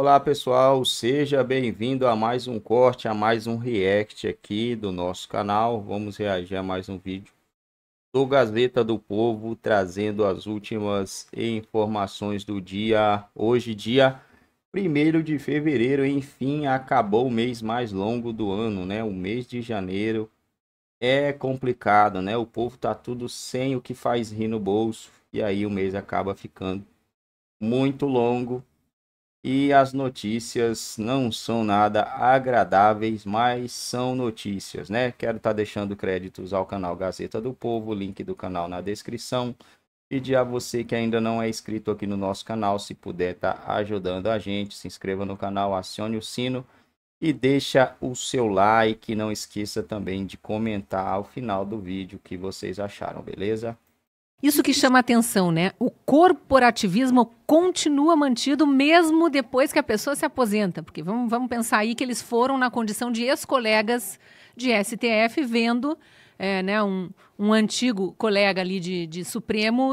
Olá pessoal, seja bem-vindo a mais um corte, a mais um react aqui do nosso canal. Vamos reagir a mais um vídeo do Gazeta do Povo, trazendo as últimas informações do dia. Hoje, dia 1 de fevereiro, enfim, acabou o mês mais longo do ano, né? O mês de janeiro é complicado, né? O povo tá tudo sem o que faz rir no bolso e aí o mês acaba ficando muito longo e as notícias não são nada agradáveis, mas são notícias, né? Quero estar tá deixando créditos ao canal Gazeta do Povo, link do canal na descrição. Pedir a você que ainda não é inscrito aqui no nosso canal, se puder estar tá ajudando a gente, se inscreva no canal, acione o sino e deixa o seu like. Não esqueça também de comentar ao final do vídeo o que vocês acharam, beleza? Isso que chama atenção, né? O corporativismo continua mantido mesmo depois que a pessoa se aposenta. Porque vamos, vamos pensar aí que eles foram na condição de ex-colegas de STF, vendo é, né, um, um, antigo colega ali de, de Supremo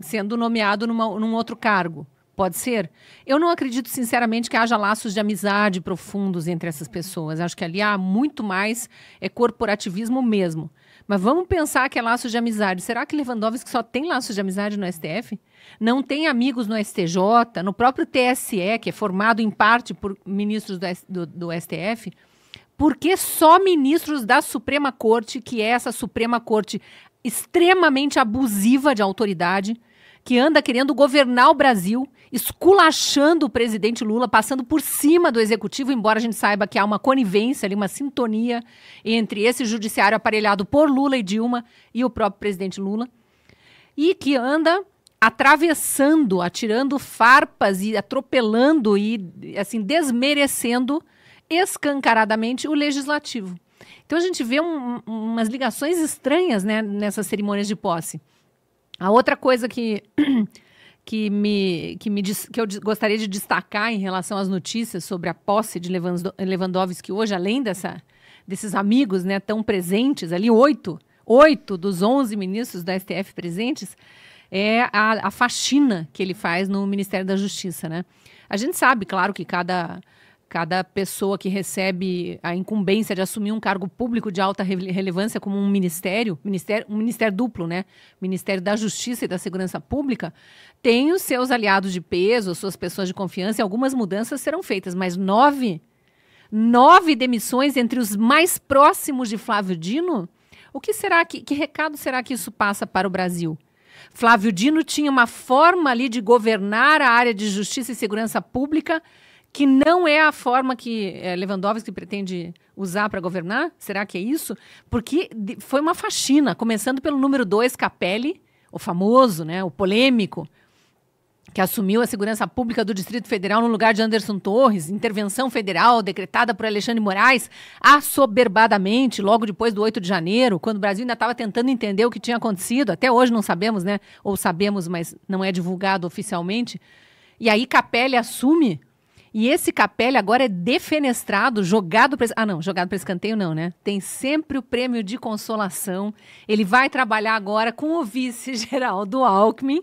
sendo nomeado numa, num outro cargo. Pode ser? Eu não acredito, sinceramente, que haja laços de amizade profundos entre essas pessoas. Acho que ali há muito mais é corporativismo mesmo. Mas vamos pensar que é laço de amizade. Será que Lewandowski só tem laço de amizade no STF? Não tem amigos no STJ, no próprio TSE, que é formado em parte por ministros do, do, do STF? Por que só ministros da Suprema Corte, que é essa Suprema Corte extremamente abusiva de autoridade, que anda querendo governar o Brasil, esculachando o presidente Lula, passando por cima do executivo, embora a gente saiba que há uma conivência ali, uma sintonia entre esse judiciário aparelhado por Lula e Dilma e o próprio presidente Lula, e que anda atravessando, atirando farpas e atropelando e assim desmerecendo escancaradamente o legislativo. Então a gente vê um, umas ligações estranhas né, nessas cerimônias de posse. A outra coisa que que me, que me que eu gostaria de destacar em relação às notícias sobre a posse de Lewandowski hoje, além dessa desses amigos, né, tão presentes ali, oito, oito dos onze ministros da STF presentes, é a, a faxina que ele faz no Ministério da Justiça, né? A gente sabe, claro, que cada Cada pessoa que recebe a incumbência de assumir um cargo público de alta relevância como um ministério, ministério um ministério duplo, né? Ministério da Justiça e da Segurança Pública, tem os seus aliados de peso, suas pessoas de confiança, e algumas mudanças serão feitas, mas nove, nove demissões entre os mais próximos de Flávio Dino? O que será que, que recado será que isso passa para o Brasil? Flávio Dino tinha uma forma ali de governar a área de justiça e segurança pública que não é a forma que é, Lewandowski pretende usar para governar? Será que é isso? Porque foi uma faxina, começando pelo número 2, Capelli, o famoso, né, o polêmico, que assumiu a segurança pública do Distrito Federal no lugar de Anderson Torres, intervenção federal decretada por Alexandre Moraes assoberbadamente logo depois do 8 de janeiro, quando o Brasil ainda estava tentando entender o que tinha acontecido. Até hoje não sabemos, né? Ou sabemos, mas não é divulgado oficialmente. E aí Capelli assume e esse Capelli agora é defenestrado, jogado para. Ah, não, jogado para escanteio não, né? Tem sempre o prêmio de consolação. Ele vai trabalhar agora com o vice-geral do Alckmin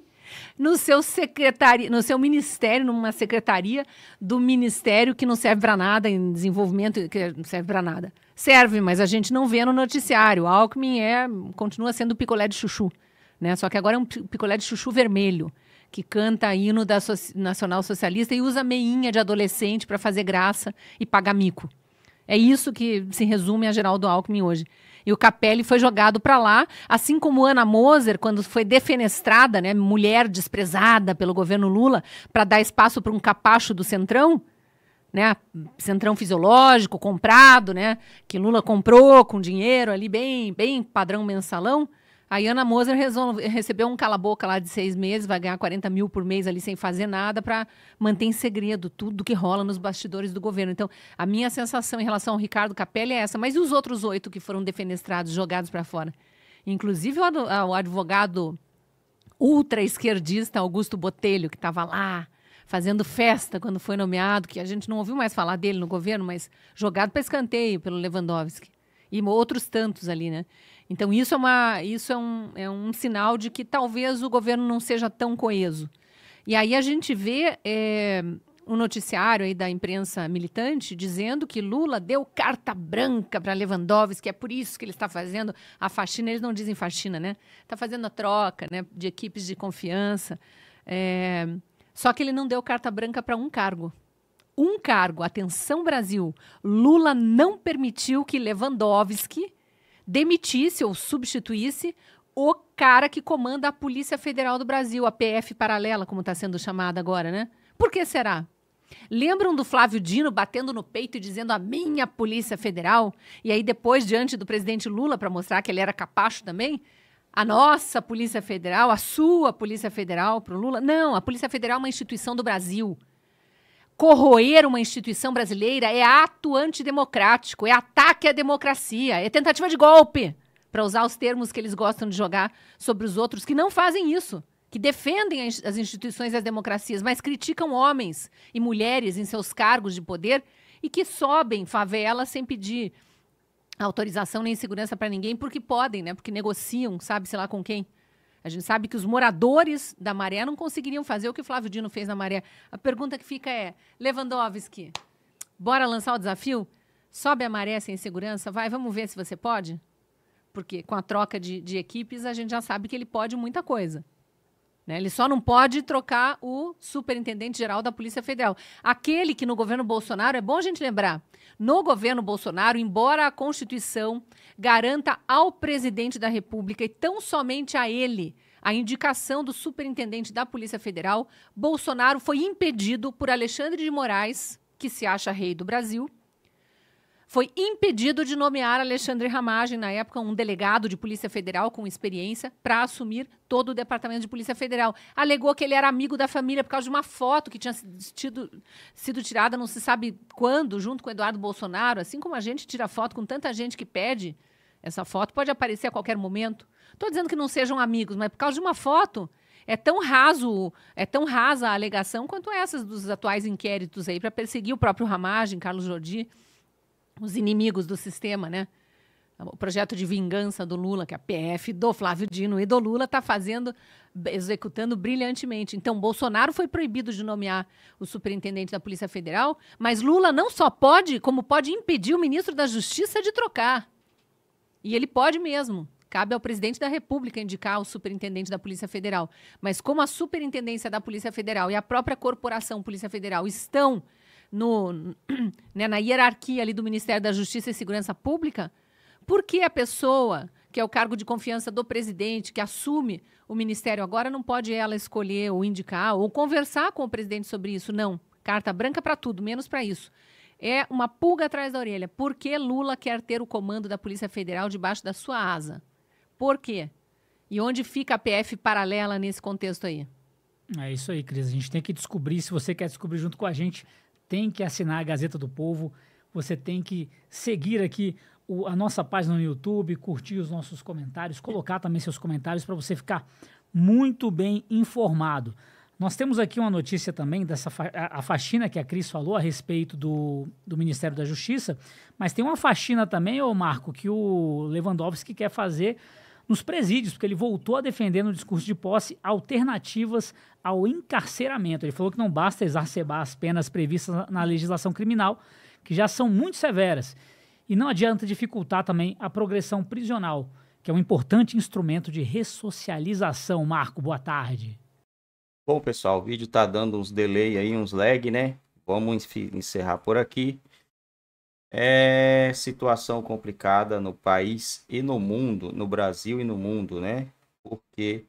no seu secretari, no seu ministério, numa secretaria do ministério que não serve para nada em desenvolvimento, que não serve para nada. Serve, mas a gente não vê no noticiário. Alckmin é continua sendo picolé de chuchu, né? Só que agora é um picolé de chuchu vermelho que canta hino da so Nacional Socialista e usa meinha de adolescente para fazer graça e pagar mico. É isso que se resume a Geraldo Alckmin hoje. E o Capelli foi jogado para lá, assim como Ana Moser, quando foi defenestrada, né, mulher desprezada pelo governo Lula, para dar espaço para um capacho do Centrão, né, centrão fisiológico comprado, né, que Lula comprou com dinheiro ali bem, bem padrão mensalão. A Ana Moser recebeu um cala-boca lá de seis meses, vai ganhar 40 mil por mês ali sem fazer nada para manter em segredo tudo que rola nos bastidores do governo. Então, a minha sensação em relação ao Ricardo Capelli é essa. Mas e os outros oito que foram defenestrados, jogados para fora? Inclusive ah, o advogado ultra-esquerdista Augusto Botelho, que estava lá fazendo festa quando foi nomeado, que a gente não ouviu mais falar dele no governo, mas jogado para escanteio pelo Lewandowski. E outros tantos ali, né? Então, isso, é, uma, isso é, um, é um sinal de que talvez o governo não seja tão coeso. E aí a gente vê é, um noticiário aí da imprensa militante dizendo que Lula deu carta branca para Lewandowski, é por isso que ele está fazendo a faxina. Eles não dizem faxina, né? Está fazendo a troca né, de equipes de confiança. É, só que ele não deu carta branca para um cargo. Um cargo, atenção Brasil, Lula não permitiu que Lewandowski demitisse ou substituísse o cara que comanda a Polícia Federal do Brasil, a PF paralela, como está sendo chamada agora, né? Por que será? Lembram do Flávio Dino batendo no peito e dizendo a minha Polícia Federal? E aí, depois, diante do presidente Lula, para mostrar que ele era capacho também, a nossa Polícia Federal, a sua Polícia Federal para o Lula? Não, a Polícia Federal é uma instituição do Brasil corroer uma instituição brasileira é ato antidemocrático, é ataque à democracia, é tentativa de golpe, para usar os termos que eles gostam de jogar sobre os outros que não fazem isso, que defendem as instituições e as democracias, mas criticam homens e mulheres em seus cargos de poder e que sobem favelas sem pedir autorização nem segurança para ninguém, porque podem, né? Porque negociam, sabe, sei lá com quem. A gente sabe que os moradores da Maré não conseguiriam fazer o que o Flávio Dino fez na Maré. A pergunta que fica é: Lewandowski, bora lançar o desafio? Sobe a maré sem segurança? Vai, vamos ver se você pode? Porque com a troca de, de equipes, a gente já sabe que ele pode muita coisa. Né? Ele só não pode trocar o superintendente-geral da Polícia Federal. Aquele que no governo Bolsonaro, é bom a gente lembrar, no governo Bolsonaro, embora a Constituição garanta ao presidente da República e tão somente a ele a indicação do superintendente da Polícia Federal, Bolsonaro foi impedido por Alexandre de Moraes, que se acha rei do Brasil, foi impedido de nomear Alexandre Ramagem, na época um delegado de Polícia Federal com experiência, para assumir todo o Departamento de Polícia Federal. Alegou que ele era amigo da família por causa de uma foto que tinha sido tirada não se sabe quando, junto com Eduardo Bolsonaro. Assim como a gente tira foto com tanta gente que pede, essa foto pode aparecer a qualquer momento. Estou dizendo que não sejam amigos, mas por causa de uma foto, é tão raso, é tão rasa a alegação quanto essas dos atuais inquéritos aí para perseguir o próprio Ramagem, Carlos Jordi os inimigos do sistema, né? O projeto de vingança do Lula, que é a PF do Flávio Dino e do Lula, está fazendo, executando brilhantemente. Então, Bolsonaro foi proibido de nomear o superintendente da Polícia Federal, mas Lula não só pode, como pode impedir o ministro da Justiça de trocar. E ele pode mesmo. Cabe ao presidente da República indicar o superintendente da Polícia Federal. Mas como a superintendência da Polícia Federal e a própria corporação Polícia Federal estão no, né, na hierarquia ali do Ministério da Justiça e Segurança Pública, por que a pessoa que é o cargo de confiança do presidente, que assume o ministério agora, não pode ela escolher ou indicar ou conversar com o presidente sobre isso? Não. Carta branca para tudo, menos para isso. É uma pulga atrás da orelha. Por que Lula quer ter o comando da Polícia Federal debaixo da sua asa? Por quê? E onde fica a PF paralela nesse contexto aí? É isso aí, Cris. A gente tem que descobrir, se você quer descobrir junto com a gente, tem que assinar a Gazeta do Povo, você tem que seguir aqui o, a nossa página no YouTube, curtir os nossos comentários, colocar também seus comentários para você ficar muito bem informado. Nós temos aqui uma notícia também dessa fa a faxina que a Cris falou a respeito do, do Ministério da Justiça, mas tem uma faxina também, ô Marco, que o Lewandowski quer fazer nos presídios, porque ele voltou a defender no discurso de posse alternativas ao encarceramento. Ele falou que não basta exacerbar as penas previstas na legislação criminal, que já são muito severas, e não adianta dificultar também a progressão prisional, que é um importante instrumento de ressocialização. Marco, boa tarde. Bom, pessoal, o vídeo está dando uns delay aí, uns lag, né? Vamos encerrar por aqui. É situação complicada no país e no mundo, no Brasil e no mundo, né? Porque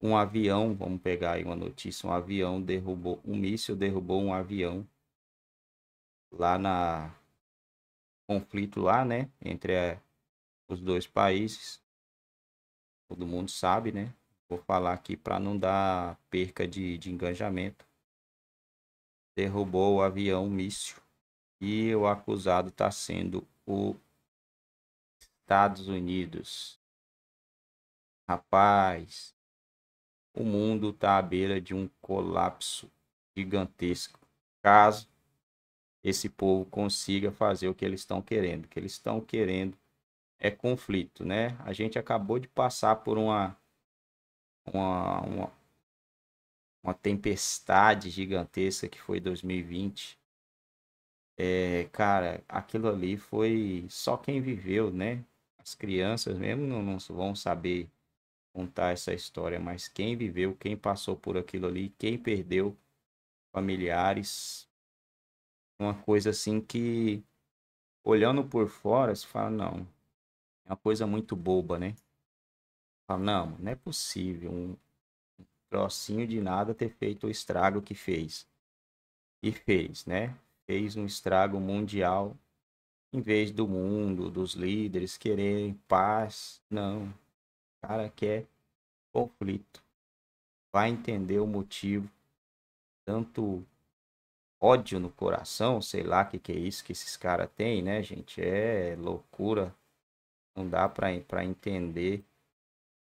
um avião, vamos pegar aí uma notícia, um avião derrubou, um míssil derrubou um avião lá na conflito lá, né, entre a, eh, os dois países. Todo mundo sabe, né? Vou falar aqui para não dar perca de, de engajamento. Derrubou o avião míssil e o acusado está sendo os Estados Unidos. Rapaz, o mundo está à beira de um colapso gigantesco. Caso esse povo consiga fazer o que eles estão querendo, o que eles estão querendo é conflito, né? A gente acabou de passar por uma uma, uma, uma tempestade gigantesca que foi 2020 é, cara, aquilo ali foi só quem viveu, né? As crianças mesmo não, não vão saber contar essa história, mas quem viveu, quem passou por aquilo ali, quem perdeu familiares, uma coisa assim que olhando por fora, você fala, não, é uma coisa muito boba, né? Fala, não, não é possível um trocinho de nada ter feito o estrago que fez. E fez, né? fez um estrago mundial. Em vez do mundo, dos líderes quererem paz, não. O cara quer conflito. Vai entender o motivo. Tanto ódio no coração, sei lá o que, que é isso que esses caras têm, né, gente? É loucura. Não dá para entender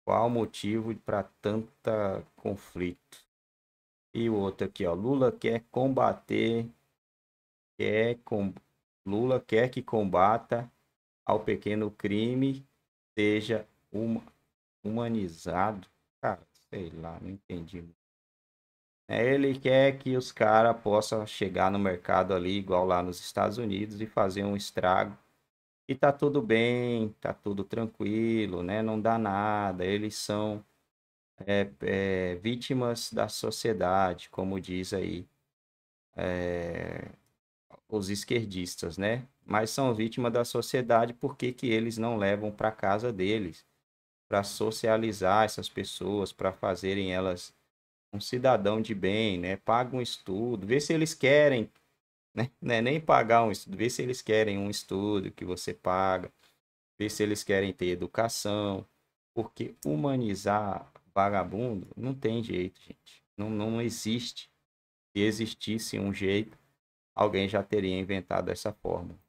qual o motivo para tanta conflito. E o outro aqui, ó. Lula quer combater quer com Lula quer que combata ao pequeno crime seja humanizado. Cara, sei lá, não entendi. É, ele quer que os caras possam chegar no mercado ali, igual lá nos Estados Unidos, e fazer um estrago. E tá tudo bem, tá tudo tranquilo, né? Não dá nada. Eles são é, é, vítimas da sociedade, como diz aí. É, os esquerdistas, né? Mas são vítima da sociedade porque que eles não levam para casa deles para socializar essas pessoas, para fazerem elas um cidadão de bem, né? Paga um estudo, vê se eles querem, né? É nem pagar um estudo, vê se eles querem um estudo que você paga, vê se eles querem ter educação, porque humanizar vagabundo não tem jeito, gente. Não, não existe. Se existisse um jeito, alguém já teria inventado essa forma.